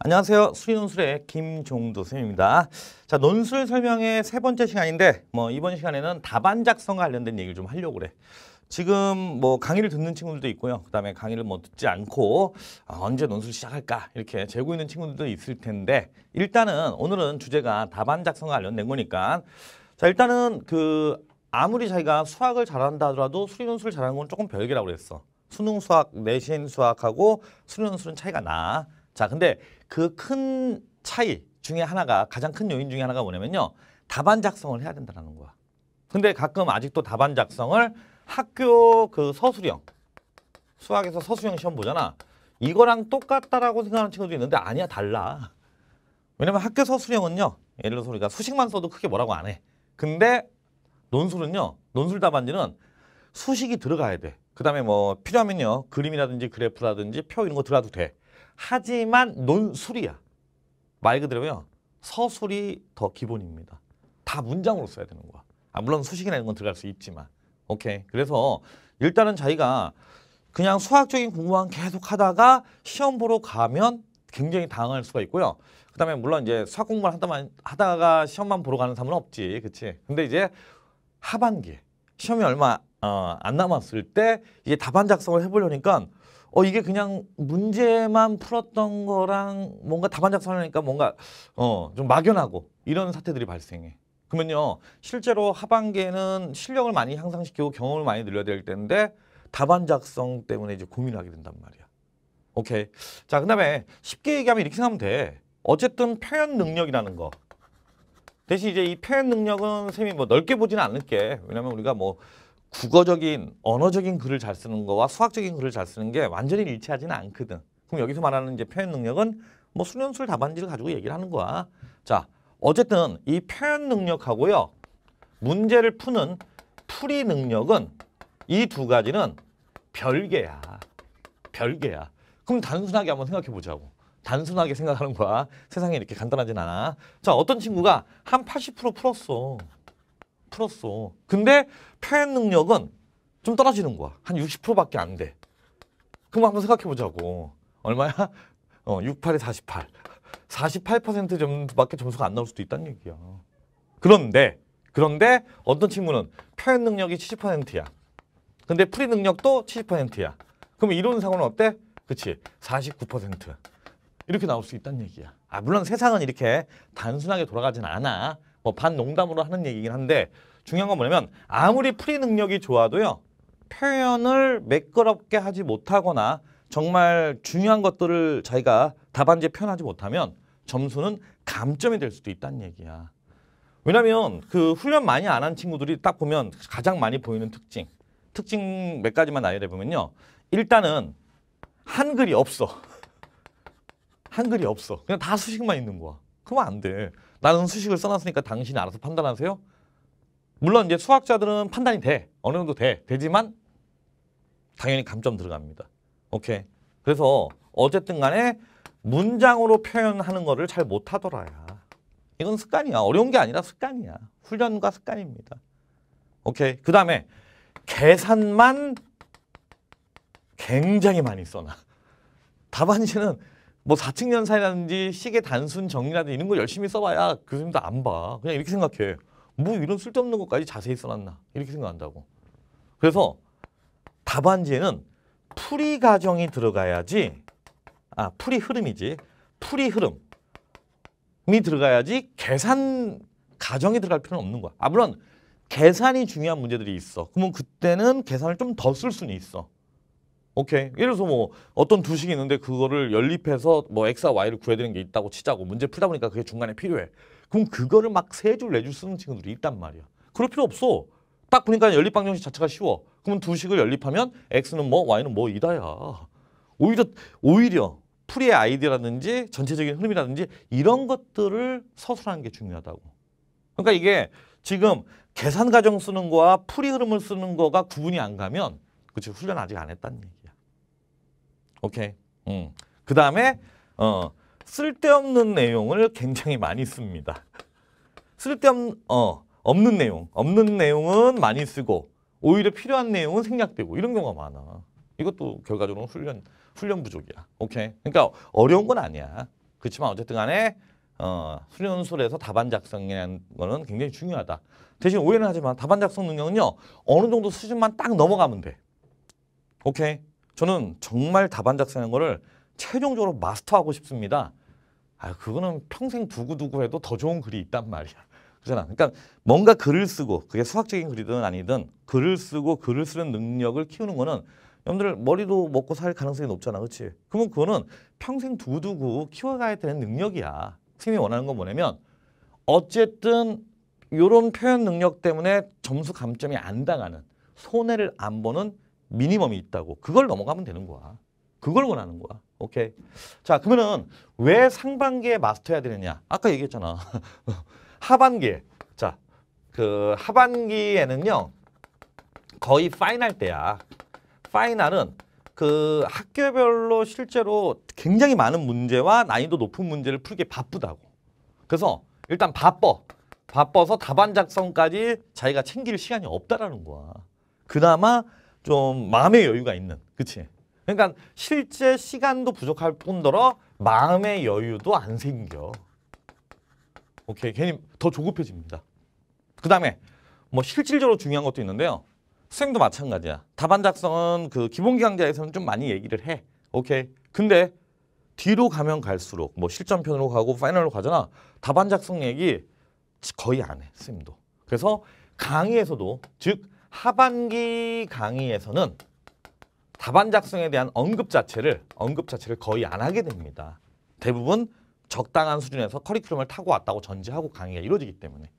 안녕하세요. 수리논술의 김종도 선생입니다. 자, 논술 설명의 세 번째 시간인데 뭐 이번 시간에는 답안 작성과 관련된 얘기를 좀 하려고 그래. 지금 뭐 강의를 듣는 친구들도 있고요. 그다음에 강의를 뭐 듣지 않고 아, 언제 논술 시작할까 이렇게 재고 있는 친구들도 있을 텐데 일단은 오늘은 주제가 답안 작성과 관련된 거니까 자 일단은 그 아무리 자기가 수학을 잘한다 하더라도 수리 논술을 잘하는 건 조금 별개라고 그랬어. 수능 수학, 내신 수학하고 수리 논술은 차이가 나. 자 근데 그큰 차이 중에 하나가 가장 큰 요인 중에 하나가 뭐냐면요. 답안 작성을 해야 된다는 거야. 근데 가끔 아직도 답안 작성을 학교 그 서술형 수학에서 서술형 시험 보잖아. 이거랑 똑같다라고 생각하는 친구도 있는데 아니야 달라. 왜냐면 학교 서술형은요. 예를 들어서 우리가 수식만 써도 크게 뭐라고 안 해. 근데 논술은요. 논술 답안지는 수식이 들어가야 돼. 그 다음에 뭐 필요하면요. 그림이라든지 그래프라든지 표 이런 거 들어가도 돼. 하지만 논술이야. 말 그대로요. 서술이 더 기본입니다. 다 문장으로 써야 되는 거야. 아, 물론 수식이나 이런 건 들어갈 수 있지만. 오케이. 그래서 일단은 자기가 그냥 수학적인 공부만 계속 하다가 시험 보러 가면 굉장히 당황할 수가 있고요. 그다음에 물론 이제 수학 공부만 하다만 하다가 시험만 보러 가는 사람은 없지, 그치 근데 이제 하반기 에 시험이 얼마 어, 안 남았을 때 이제 답안 작성을 해보려니까 어 이게 그냥 문제만 풀었던 거랑 뭔가 다반짝하니까 뭔가 어 좀 막연하고 이런 사태들이 발생해. 그러면요 실제로 하반기에는 실력을 많이 향상시키고 경험을 많이 늘려야 될 때인데 다반작성 때문에 이제 고민 하게 된단 말이야. 오케이. 자, 그다음에 쉽게 얘기하면 이렇게 생각하면 돼. 어쨌든 표현 능력이라는 거. 대신 이제 이 표현 능력은 쌤이 뭐 넓게 보지는 않을게. 왜냐면 우리가 뭐 국어적인 언어적인 글을 잘 쓰는 거와 수학적인 글을 잘 쓰는 게 완전히 일치하지는 않거든. 그럼 여기서 말하는 이제 표현 능력은 뭐 수련술 답안지를 가지고 얘기를 하는 거야. 자, 어쨌든 이 표현 능력하고요. 문제를 푸는 풀이 능력은 이 두 가지는 별개야. 별개야. 그럼 단순하게 한번 생각해 보자고. 단순하게 생각하는 거야. 세상에 이렇게 간단하진 않아. 자, 어떤 친구가 한 80% 풀었어. 풀었어. 근데 표현 능력은 좀 떨어지는 거야. 한 60%밖에 안 돼. 그럼 한번 생각해 보자고. 얼마야? 어, 68에 48. 48%정도밖에 점수가 안 나올 수도 있다는 얘기야. 그런데 그런데 어떤 친구는 표현 능력이 70%야. 근데 풀이 능력도 70%야. 그럼 이론상으로는 어때? 그치? 49%. 이렇게 나올 수 있다는 얘기야. 아, 물론 세상은 이렇게 단순하게 돌아가진 않아. 뭐 반농담으로 하는 얘기긴 한데 중요한 건 뭐냐면 아무리 풀이 능력이 좋아도요. 표현을 매끄럽게 하지 못하거나 정말 중요한 것들을 자기가 답안지에 표현하지 못하면 점수는 감점이 될 수도 있다는 얘기야. 왜냐면 하그 훈련 많이 안 한 친구들이 딱 보면 가장 많이 보이는 특징. 특징 몇 가지만 나열해 보면요. 일단은 한글이 없어. 한글이 없어. 그냥 다 수식만 있는 거야. 그러면 안 돼. 나는 수식을 써놨으니까 당신이 알아서 판단하세요. 물론 이제 수학자들은 판단이 돼. 어느 정도 돼. 되지만 당연히 감점 들어갑니다. 오케이. 그래서 어쨌든 간에 문장으로 표현하는 거를 잘 못하더라야. 이건 습관이야. 어려운 게 아니라 습관이야. 훈련과 습관입니다. 오케이. 그 다음에 계산만 굉장히 많이 써놔. 답안지는 뭐 4층 연산이라든지 시계 단순 정리라든지 이런 거 열심히 써봐야 교수님도 그 안 봐. 그냥 이렇게 생각해. 뭐 이런 쓸데없는 것까지 자세히 써놨나. 이렇게 생각한다고. 그래서 답안지에는 풀이 과정이 들어가야지 아 풀이 흐름이지 풀이 흐름이 들어가야지 계산 과정이 들어갈 필요는 없는 거야. 아 물론 계산이 중요한 문제들이 있어. 그러면 그때는 계산을 좀 더 쓸 수는 있어. 오케이. 예를 들어서 뭐 어떤 두식이 있는데 그거를 연립해서 뭐 x와 y를 구해야 되는 게 있다고 치자고 문제 풀다 보니까 그게 중간에 필요해. 그럼 그거를 막 세줄네줄 네 쓰는 친구들이 있단 말이야. 그럴 필요 없어. 딱 보니까 연립 방정식 자체가 쉬워. 그러면 두식을 연립하면 x는 뭐 y는 뭐 이다야. 오히려 오히려 풀의아이디라든지 전체적인 흐름이라든지 이런 것들을 서술하는 게 중요하다고. 그러니까 이게 지금 계산 과정 쓰는 거와 풀이 흐름을 쓰는 거가 구분이 안 가면 그치 훈련 아직 안 했다는 얘기. 오케이. 음. 그 다음에 어, 쓸데없는 내용을 굉장히 많이 씁니다. 쓸데없는 어, 없는 내용, 없는 내용은 많이 쓰고 오히려 필요한 내용은 생략되고 이런 경우가 많아. 이것도 결과적으로 훈련 훈련 부족이야. 오케이. 그러니까 어려운 건 아니야. 그렇지만 어쨌든 간에 어, 수련술에서 답안 작성이라는 거는 굉장히 중요하다. 대신 오해는 하지만 답안 작성 능력은요. 어느 정도 수준만 딱 넘어가면 돼. 오케이. 저는 정말 다반작 쓰는 거를 최종적으로 마스터하고 싶습니다. 아, 그거는 평생 두고두고 해도 더 좋은 글이 있단 말이야. 그잖아. 그러니까 뭔가 글을 쓰고 그게 수학적인 글이든 아니든 글을 쓰고 글을 쓰는 능력을 키우는 거는 여러분들 머리도 먹고 살 가능성이 높잖아. 그렇지? 그러면 그거는 평생 두고두고 키워가야 되는 능력이야. 선생님이 원하는 건 뭐냐면 어쨌든 이런 표현 능력 때문에 점수 감점이 안 당하는 손해를 안 보는 미니멈이 있다고. 그걸 넘어가면 되는 거야. 그걸 원하는 거야. 오케이. 자, 그러면은 왜 상반기에 마스터해야 되느냐? 아까 얘기했잖아. 하반기에. 자, 그 하반기에는요. 거의 파이널 때야. 파이널은 그 학교별로 실제로 굉장히 많은 문제와 난이도 높은 문제를 풀기 바쁘다고. 그래서 일단 바빠. 바빠서 답안 작성까지 자기가 챙길 시간이 없다라는 거야. 그나마 좀 마음의 여유가 있는 그치? 그러니까 실제 시간도 부족할 뿐더러 마음의 여유도 안 생겨 오케이 괜히 더 조급해집니다 그 다음에 뭐 실질적으로 중요한 것도 있는데요 수행도 마찬가지야 답안 작성은 그 기본 기강자에서는 좀 많이 얘기를 해 오케이 근데 뒤로 가면 갈수록 뭐 실전편으로 가고 파이널로 가잖아 답안 작성 얘기 거의 안 해, 선생님도. 그래서 강의에서도 즉 하반기 강의에서는 답안 작성에 대한 언급 자체를 언급 자체를 거의 안 하게 됩니다. 대부분 적당한 수준에서 커리큘럼을 타고 왔다고 전제하고 강의가 이루어지기 때문에.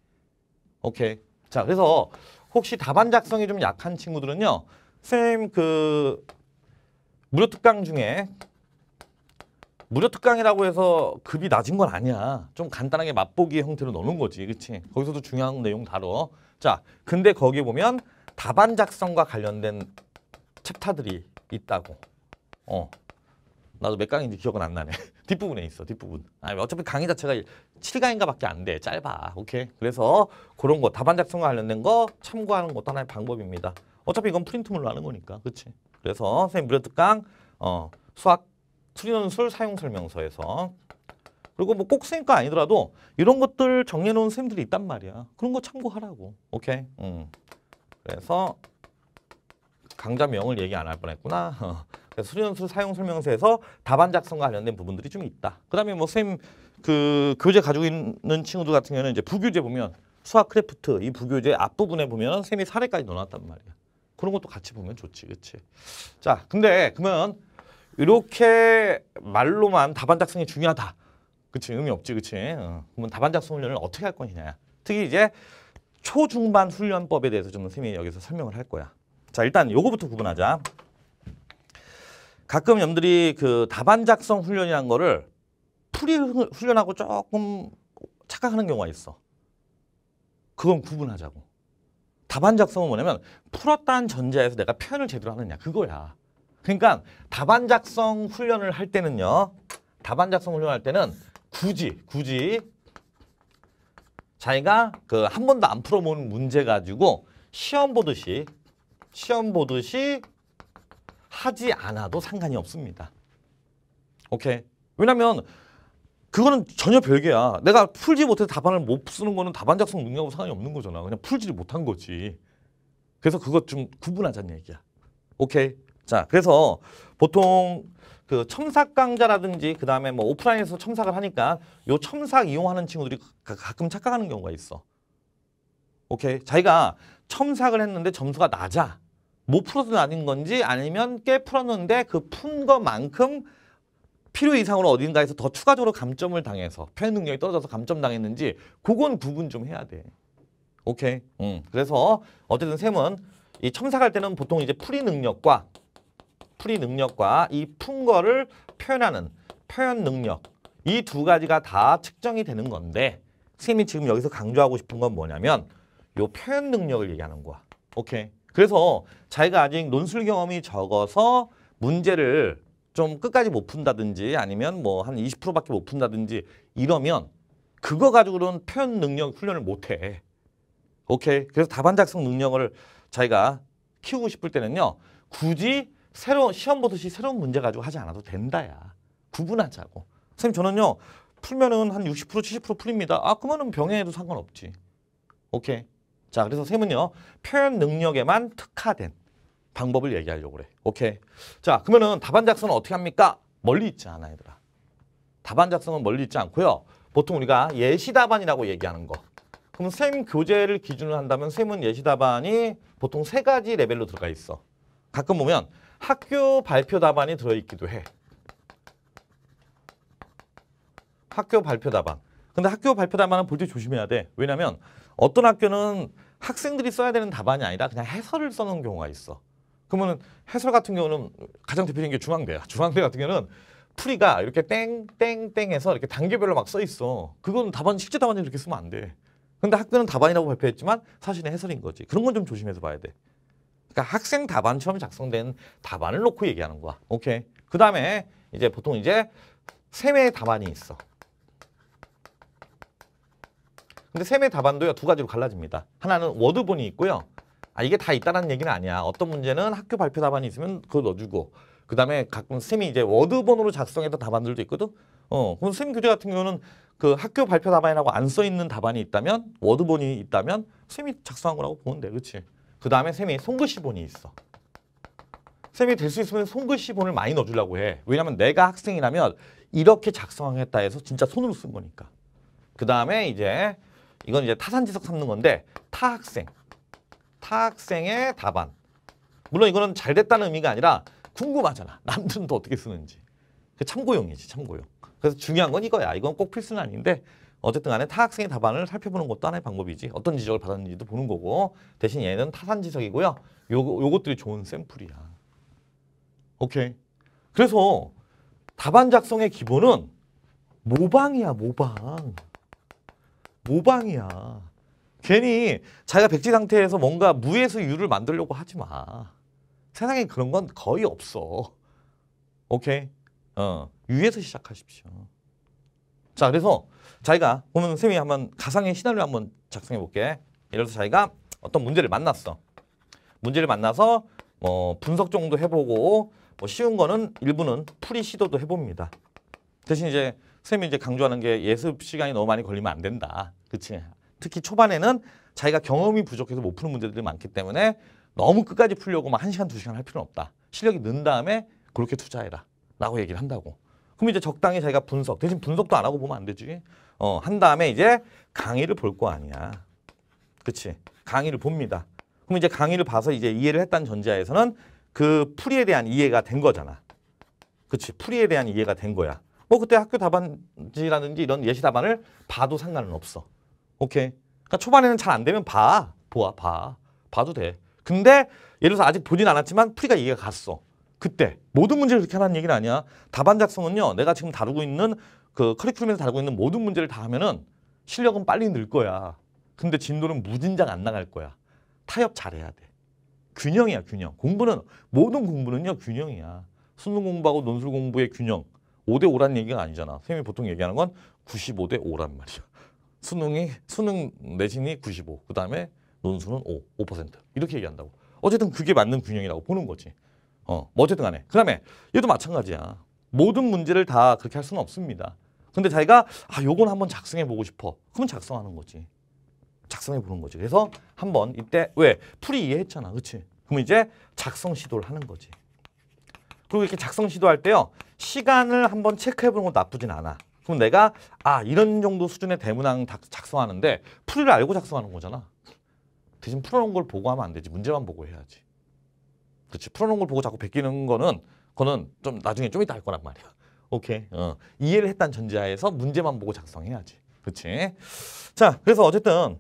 오케이. 자, 그래서 혹시 답안 작성이 좀 약한 친구들은요. 선생님 그 무료 특강 중에 무료 특강이라고 해서 급이 낮은 건 아니야. 좀 간단하게 맛보기 형태로 넣는 거지. 그치? 거기서도 중요한 내용 다뤄. 자, 근데 거기에 보면 답안 작성과 관련된 챕터들이 있다고. 어. 나도 몇 강인지 기억은 안 나네. 뒷부분에 있어, 뒷부분. 아, 니 어차피 강의 자체가 7강인가 밖에 안 돼. 짧아. 오케이. 그래서 그런 거, 답안 작성과 관련된 거 참고하는 것도 하나의 방법입니다. 어차피 이건 프린트물로 하는 거니까. 그치? 그래서 선생님 무료특강, 어, 수학 수리논술 사용설명서에서 그리고 뭐꼭 쓰니까 아니더라도 이런 것들 정해놓은 쌤들이 있단 말이야. 그런 거 참고하라고. 오케이? 음. 그래서 강좌명을 얘기 안 할 뻔했구나. 그래서 수련술 사용 설명서에서 답안 작성과 관련된 부분들이 좀 있다. 그다음에 뭐 선생님 그 교재 가지고 있는 친구들 같은 경우는 이제 부교재 보면 수학 크래프트 이 부교재 앞부분에 보면 선생님이 사례까지 넣어놨단 말이야. 그런 것도 같이 보면 좋지, 그렇지? 자, 근데 그러면 이렇게 말로만 답안 작성이 중요하다. 그치 의미 없지 그치 어. 그러면 답안 작성 훈련을 어떻게 할 것이냐 특히 이제 초중반 훈련법에 대해서 좀 선생님이 여기서 설명을 할 거야. 자, 일단 요거부터 구분하자. 가끔 염들이 그 답안 작성 훈련이란 거를 풀이 훈련하고 조금 착각하는 경우가 있어. 그건 구분하자고. 답안 작성은 뭐냐면 풀었다는 전제에서 하 내가 표현을 제대로 하느냐 그거야. 그러니까 답안 작성 훈련을 할 때는요. 답안 작성 훈련할 때는 굳이 굳이 자기가 그 한 번도 안 풀어본 문제 가지고 시험 보듯이 시험 보듯이 하지 않아도 상관이 없습니다. 오케이. 왜냐면 그거는 전혀 별개야. 내가 풀지 못해서 답안을 못 쓰는 거는 답안 작성 능력하고 상관이 없는 거잖아. 그냥 풀지를 못한 거지. 그래서 그것 좀 구분하자는 얘기야. 오케이. 자, 그래서 보통 그 첨삭 강좌라든지 그다음에 뭐 오프라인에서 첨삭을 하니까 요 첨삭 이용하는 친구들이 가끔 착각하는 경우가 있어. 오케이. 자기가 첨삭을 했는데 점수가 낮아. 못 뭐 풀어서 낮은 건지 아니면 꽤 풀었는데 그 푼 것만큼 필요 이상으로 어딘가에서 더 추가적으로 감점을 당해서 표현 능력이 떨어져서 감점당했는지 그건 구분 좀 해야 돼. 오케이. 음. 그래서 어쨌든 셈은이 첨삭할 때는 보통 이제 풀이 능력과 풀이 능력과 이품 거를 표현하는 표현 능력 이 두 가지가 다 측정이 되는 건데 선생님이 지금 여기서 강조하고 싶은 건 뭐냐면 요 표현 능력을 얘기하는 거야. 오케이. 그래서 자기가 아직 논술 경험이 적어서 문제를 좀 끝까지 못 푼다든지 아니면 뭐 한 20%밖에 못 푼다든지 이러면 그거 가지고는 표현 능력 훈련을 못 해. 오케이. 그래서 답안 작성 능력을 자기가 키우고 싶을 때는요. 굳이 새로운 시험 보듯이 새로운 문제 가지고 하지 않아도 된다야. 구분하자고. 선생님 저는요. 풀면은 한 60% 70% 풀립니다. 아 그러면은 병행해도 상관없지. 오케이. 자 그래서 셈은요. 표현 능력에만 특화된 방법을 얘기하려고 그래. 오케이. 자 그러면은 답안 작성은 어떻게 합니까? 멀리 있지 않아 얘들아. 답안 작성은 멀리 있지 않고요. 보통 우리가 예시 답안이라고 얘기하는 거. 그럼 쌤 교재를 기준으로 한다면 쌤은 예시 답안이 보통 세 가지 레벨로 들어가 있어. 가끔 보면 학교 발표 답안이 들어있기도 해. 학교 발표 답안. 근데 학교 발표 답안은 볼 때 조심해야 돼. 왜냐면 어떤 학교는 학생들이 써야 되는 답안이 아니라 그냥 해설을 써놓은 경우가 있어. 그러면 해설 같은 경우는 가장 대표적인 게 중앙대야. 중앙대 같은 경우는 풀이가 이렇게 땡땡땡 해서 이렇게 단계별로 막 써 있어. 그건 답안 실제 답안이 그렇게 쓰면 안 돼. 근데 학교는 답안이라고 발표했지만 사실은 해설인 거지. 그런 건 좀 조심해서 봐야 돼. 그러니까 학생 답안 처음 작성된 답안을 놓고 얘기하는 거야. 오케이. 그 다음에 이제 보통 이제 셈의 답안이 있어. 근데 세매 답안도요 두 가지로 갈라집니다. 하나는 워드본이 있고요. 아 이게 다 있다라는 얘기는 아니야. 어떤 문제는 학교 발표 답안이 있으면 그걸 넣어주고 그 다음에 가끔 쌤이 이제 워드본으로 작성했던 답안들도 있거든. 어, 그럼 쌤 교재 같은 경우는 그 학교 발표 답안이라고 안 써 있는 답안이 있다면 워드본이 있다면 쌤이 작성한 거라고 보면 돼, 그렇지? 그 다음에 쌤이 손글씨본이 있어. 쌤이 될 수 있으면 손글씨본을 많이 넣어주려고 해. 왜냐면 내가 학생이라면 이렇게 작성하겠다 해서 진짜 손으로 쓴 거니까. 그 다음에 이제 이건 이제 타산지석 삼는 건데 타학생. 타학생의 답안. 물론 이거는 잘 됐다는 의미가 아니라 궁금하잖아. 남들은 또 어떻게 쓰는지. 그 참고용이지 참고용. 그래서 중요한 건 이거야. 이건 꼭 필수는 아닌데 어쨌든 간에 타 학생의 답안을 살펴보는 것도 하나의 방법이지 어떤 지적을 받았는지도 보는 거고 대신 얘는 타산 지석이고요 요, 요것들이 좋은 샘플이야 오케이 그래서 답안 작성의 기본은 모방이야 모방 모방이야 괜히 자기가 백지 상태에서 뭔가 무에서 유를 만들려고 하지 마 세상에 그런 건 거의 없어 오케이 어 유에서 시작하십시오 자, 그래서 자기가 보면 쌤이 한번 가상의 시나리오 한번 작성해 볼게. 예를 들어서 자기가 어떤 문제를 만났어. 문제를 만나서 뭐 분석 정도 해보고 뭐 쉬운 거는 일부는 풀이 시도도 해봅니다. 대신 이제 쌤이 이제 강조하는 게 예습 시간이 너무 많이 걸리면 안 된다. 그치? 특히 초반에는 자기가 경험이 부족해서 못 푸는 문제들이 많기 때문에 너무 끝까지 풀려고 막 한시간두시간할 필요는 없다. 실력이 는 다음에 그렇게 투자해라. 라고 얘기를 한다고. 그럼 이제 적당히 자기가 분석, 대신 분석도 안 하고 보면 안 되지. 어, 한 다음에 이제 강의를 볼 거 아니야. 그치? 강의를 봅니다. 그럼 이제 강의를 봐서 이제 이해를 했다는 전제하에서는 그 풀이에 대한 이해가 된 거잖아. 그치? 풀이에 대한 이해가 된 거야. 뭐 그때 학교 답안지라든지 이런 예시 답안을 봐도 상관은 없어. 오케이? 그러니까 초반에는 잘 안 되면 봐. 보아, 봐. 봐도 돼. 근데 예를 들어서 아직 보진 않았지만 풀이가 이해가 갔어. 그때 모든 문제를 그렇게 하라는 얘기는 아니야. 답안 작성은요. 내가 지금 다루고 있는 그 커리큘럼에서 다루고 있는 모든 문제를 다 하면은 실력은 빨리 늘 거야. 근데 진도는 무진장 안 나갈 거야. 타협 잘해야 돼. 균형이야 균형. 공부는 모든 공부는요 균형이야. 수능 공부하고 논술 공부의 균형. 5대 5란 얘기가 아니잖아. 선생님이 보통 얘기하는 건 95대 5란 말이야. 수능이 수능 내신이 95. 그다음에 논술은 5, 5% 이렇게 얘기한다고. 어쨌든 그게 맞는 균형이라고 보는 거지. 어, 뭐 어쨌든 간에. 그 다음에 얘도 마찬가지야. 모든 문제를 다 그렇게 할 수는 없습니다. 근데 자기가 아, 요건 한번 작성해 보고 싶어. 그러면 작성하는 거지. 작성해 보는 거지. 그래서 한번 이때 왜? 풀이 이해했잖아. 그치? 그럼 이제 작성 시도를 하는 거지. 그리고 이렇게 작성 시도할 때요. 시간을 한번 체크해 보는 건 나쁘진 않아. 그럼 내가 아 이런 정도 수준의 대문항 작성하는데 풀이를 알고 작성하는 거잖아. 대신 풀어놓은 걸 보고 하면 안 되지. 문제만 보고 해야지. 그렇지 풀어놓은 걸 보고 자꾸 베끼는 거는 그거는 좀 나중에 좀 이따 할 거란 말이야. 오케이. 어. 이해를 했단 전제하에서 문제만 보고 작성해야지. 그렇지. 자, 그래서 어쨌든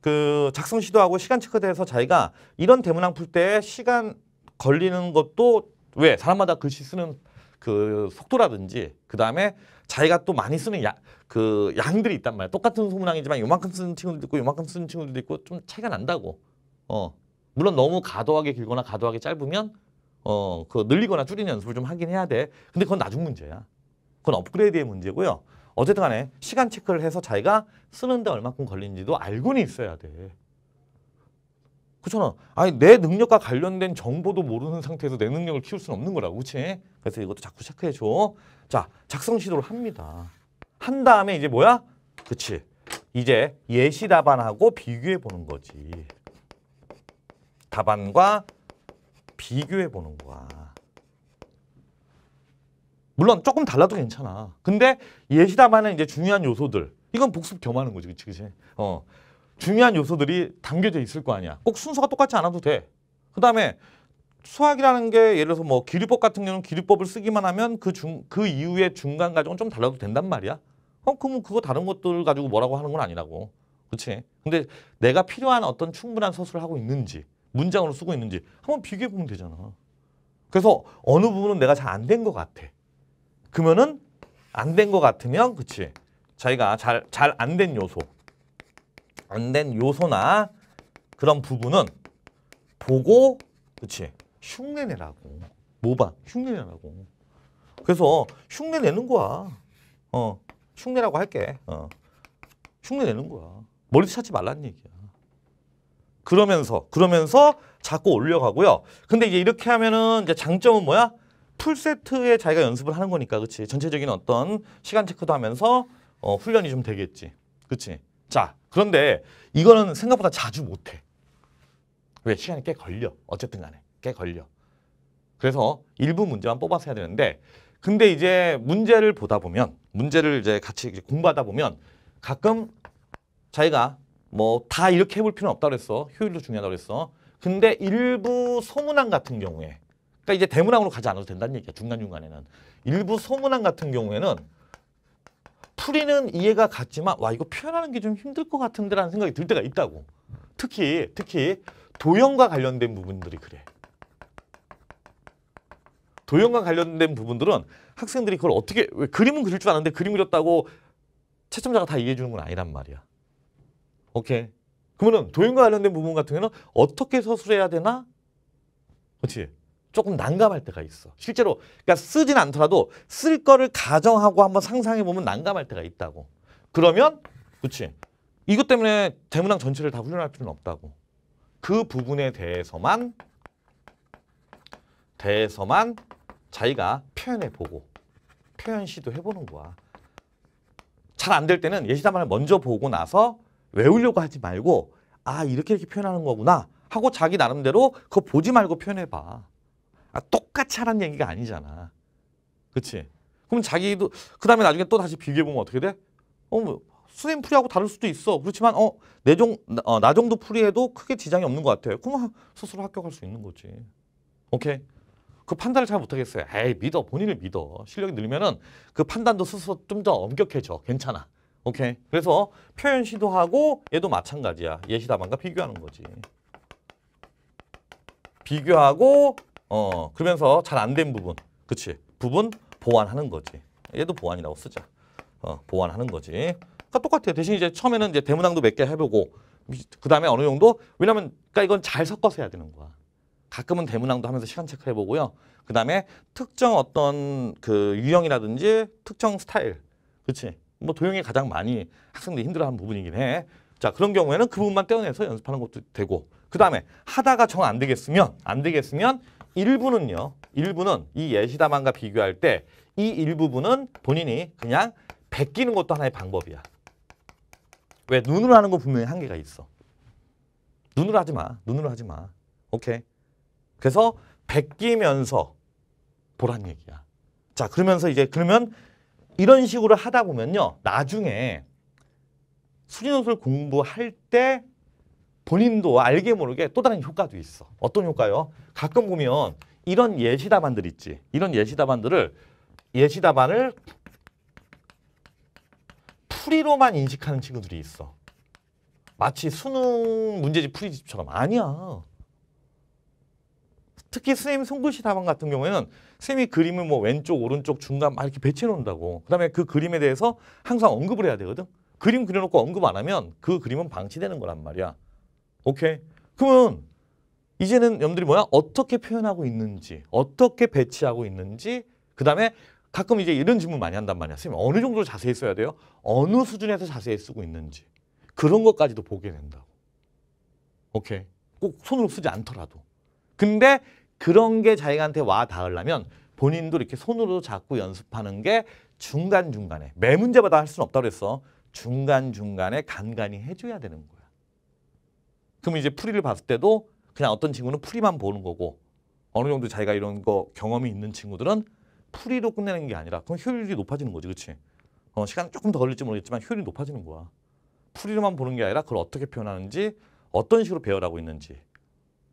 그 작성 시도하고 시간 체크돼서 자기가 이런 대문항 풀 때 시간 걸리는 것도 왜 사람마다 글씨 쓰는 그 속도라든지 그 다음에 자기가 또 많이 쓰는 야, 그 양들이 있단 말이야. 똑같은 소문항이지만 요만큼 쓰는 친구들도 있고 요만큼 쓰는 친구들도 있고 좀 차이가 난다고. 어, 물론 너무 과도하게 길거나 과도하게 짧으면 어, 그 늘리거나 줄이는 연습을 좀 하긴 해야 돼. 근데 그건 나중 문제야. 그건 업그레이드의 문제고요. 어쨌든 간에 시간 체크를 해서 자기가 쓰는데 얼마큼 걸리는지도 알고는 있어야 돼. 그렇잖아. 아니 내 능력과 관련된 정보도 모르는 상태에서 내 능력을 키울 수는 없는 거라고. 그렇지? 그래서 이것도 자꾸 체크해줘. 자, 작성 시도를 합니다. 한 다음에 이제 뭐야? 그치. 이제 예시 답안하고 비교해 보는 거지. 답안과 비교해 보는 거야. 물론 조금 달라도 괜찮아. 근데 예시 답안은 이제 중요한 요소들. 이건 복습 겸하는 거지, 그치, 그치? 어. 중요한 요소들이 담겨져 있을 거 아니야. 꼭 순서가 똑같지 않아도 돼. 그 다음에 수학이라는 게 예를 들어서 뭐 기류법 같은 경우는 기류법을 쓰기만 하면 그 중, 그 이후에 중간 과정은 좀 달라도 된단 말이야. 어, 그럼 그거 다른 것들 가지고 뭐라고 하는 건 아니라고. 그치? 근데 내가 필요한 어떤 충분한 서술을 하고 있는지 문장으로 쓰고 있는지 한번 비교해 보면 되잖아. 그래서 어느 부분은 내가 잘 안 된 것 같아. 그러면은 안 된 것 같으면 그치 자기가 잘 잘 안 된 요소 안 된 요소나 그런 부분은 보고 그치 흉내내라고 뭐봐 흉내내라고 그래서 흉내내는 거야 어 흉내라고 할게 어 흉내내는 거야 머리도 찾지 말란 얘기야 그러면서 그러면서 자꾸 올려가고요. 근데 이제 이렇게 하면은 이제 장점은 뭐야? 풀세트에 자기가 연습을 하는 거니까 그치 전체적인 어떤 시간 체크도 하면서 어, 훈련이 좀 되겠지 그치 자 그런데 이거는 생각보다 자주 못해 왜 시간이 꽤 걸려 어쨌든 간에 꽤 걸려 그래서 일부 문제만 뽑아서 해야 되는데 근데 이제 문제를 보다 보면 문제를 이제 같이 공부하다 보면 가끔 자기가 뭐다 이렇게 해볼 필요는 없다 그랬어. 효율도 중요하다 그랬어. 근데 일부 소문항 같은 경우에 그러니까 이제 대문항으로 가지 않아도 된다는 얘기야. 중간중간에는. 일부 소문항 같은 경우에는 풀이는 이해가 갔지만 와 이거 표현하는 게 좀 힘들 것 같은데 라는 생각이 들 때가 있다고. 특히 특히 도형과 관련된 부분들이 그래. 도형과 관련된 부분들은 학생들이 그걸 어떻게 왜 그림은 그릴 줄 아는데 그림 그렸다고 채점자가 다 이해해 주는 건 아니란 말이야. 오케이. 그러면은 도형과 관련된 부분 같은 경우는 어떻게 서술해야 되나? 그렇지. 조금 난감할 때가 있어. 실제로 그러니까 쓰진 않더라도 쓸 거를 가정하고 한번 상상해 보면 난감할 때가 있다고. 그러면 그렇지. 이것 때문에 대문항 전체를 다 훈련할 필요는 없다고. 그 부분에 대해서만 대해서만 자기가 표현해 보고 표현 시도해 보는 거야. 잘 안 될 때는 예시답안을 먼저 보고 나서 외우려고 하지 말고 아 이렇게 이렇게 표현하는 거구나 하고 자기 나름대로 그거 보지 말고 표현해봐. 아, 똑같이 하라는 얘기가 아니잖아. 그치? 그럼 자기도 그 다음에 나중에 또 다시 비교해보면 어떻게 돼? 어, 뭐, 수님 풀이하고 다를 수도 있어. 그렇지만 어, 내 종, 나, 어, 나 정도 풀이해도 크게 지장이 없는 것 같아. 그럼 스스로 합격할 수 있는 거지. 오케이? 그 판단을 잘 못하겠어요. 에이 믿어. 본인을 믿어. 실력이 늘면은 그 판단도 스스로 좀 더 엄격해져. 괜찮아. 오케이. 그래서 표현 시도하고 얘도 마찬가지야. 예시다방과 비교하는 거지. 비교하고 어 그러면서 잘 안 된 부분. 그치? 부분 보완하는 거지. 얘도 보완이라고 쓰자. 어, 보완하는 거지. 그러니까 똑같아요. 대신 이제 처음에는 이제 대문항도 몇 개 해보고 그 다음에 어느 정도 왜냐면 그러니까 이건 잘 섞어서 해야 되는 거야. 가끔은 대문항도 하면서 시간 체크해 보고요. 그 다음에 특정 어떤 그 유형이라든지 특정 스타일, 그치 뭐 도형이 가장 많이 학생들이 힘들어하는 부분이긴 해. 자 그런 경우에는 그 부분만 떼어내서 연습하는 것도 되고 그 다음에 하다가 정 안 되겠으면 안 되겠으면 일부는요. 일부는 이예시다만과 비교할 때 이 일부분은 본인이 그냥 베끼는 것도 하나의 방법이야. 왜? 눈으로 하는 거 분명히 한계가 있어. 눈으로 하지 마. 눈으로 하지 마. 오케이. 그래서 베끼면서 보란 얘기야. 자 그러면서 이제 그러면 이런 식으로 하다 보면요. 나중에 수진호술 공부할 때 본인도 알게 모르게 또 다른 효과도 있어. 어떤 효과요? 가끔 보면 이런 예시 답안들 있지. 이런 예시 답안들을 예시 답안을 풀이로만 인식하는 친구들이 있어. 마치 수능 문제집 풀이집처럼 아니야. 특히 선생님 손글씨 다방 같은 경우에는 선생님이 그림을 뭐 왼쪽, 오른쪽, 중간 막 이렇게 배치해 놓는다고. 그다음에 그 그림에 대해서 항상 언급을 해야 되거든. 그림 그려놓고 언급 안 하면 그 그림은 방치되는 거란 말이야. 오케이. 그러면 이제는 여러분들이 뭐야? 어떻게 표현하고 있는지, 어떻게 배치하고 있는지, 그 다음에 가끔 이제 이런 질문 많이 한단 말이야. 선생님, 어느 정도로 자세히 써야 돼요? 어느 수준에서 자세히 쓰고 있는지. 그런 것까지도 보게 된다고. 오케이. 꼭 손으로 쓰지 않더라도. 근데 그런 게 자기한테 와 닿으려면 본인도 이렇게 손으로 잡고 연습하는 게 중간중간에 매 문제마다 할 수는 없다고 그랬어. 중간중간에 간간히 해줘야 되는 거야. 그럼 이제 풀이를 봤을 때도 그냥 어떤 친구는 풀이만 보는 거고 어느 정도 자기가 이런 거 경험이 있는 친구들은 풀이로 끝내는 게 아니라 그럼 효율이 높아지는 거지 그치? 어, 시간 조금 더 걸릴지 모르겠지만 효율이 높아지는 거야. 풀이로만 보는 게 아니라 그걸 어떻게 표현하는지 어떤 식으로 배열하고 있는지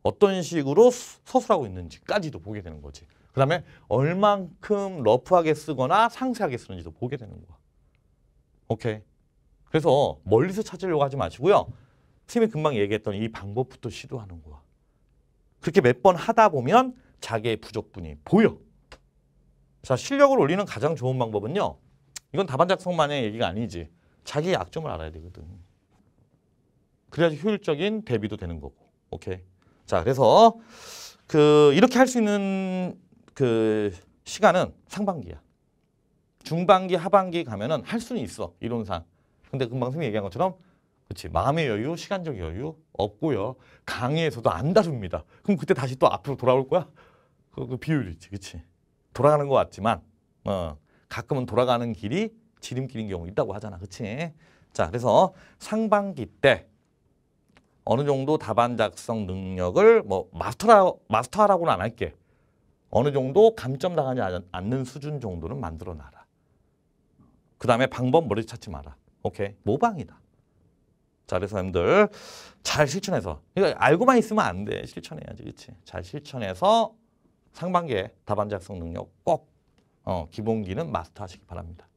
어떤 식으로 서술하고 있는지까지도 보게 되는 거지. 그 다음에 얼만큼 러프하게 쓰거나 상세하게 쓰는지도 보게 되는 거야. 오케이. 그래서 멀리서 찾으려고 하지 마시고요. 팀이 금방 얘기했던 이 방법부터 시도하는 거야. 그렇게 몇 번 하다 보면 자기의 부족분이 보여. 자, 실력을 올리는 가장 좋은 방법은요. 이건 답안 작성만의 얘기가 아니지. 자기의 약점을 알아야 되거든. 그래야지 효율적인 대비도 되는 거고. 오케이. 자, 그래서 그 이렇게 할 수 있는 그 시간은 상반기야. 중반기, 하반기 가면은 할 수는 있어. 이론상. 근데 금방 선생님 얘기한 것처럼 그렇지. 마음의 여유, 시간적 여유 없고요. 강의에서도 안 다줍니다 그럼 그때 다시 또 앞으로 돌아올 거야? 그, 그 비율이 있지. 그렇지. 돌아가는 것 같지만 어, 가끔은 돌아가는 길이 지름길인 경우 있다고 하잖아. 그렇지? 자, 그래서 상반기 때 어느 정도 답안 작성 능력을 뭐 마스터라, 마스터하라고는 안 할게. 어느 정도 감점당하지 않는 수준 정도는 만들어놔라. 그 다음에 방법 머리 찾지 마라. 오케이. 모방이다. 자, 그래서 여러분들 잘 실천해서 그러니까 알고만 있으면 안 돼. 실천해야지. 그치? 잘 실천해서 상반기에 답안 작성 능력 꼭 어, 기본기는 마스터하시기 바랍니다.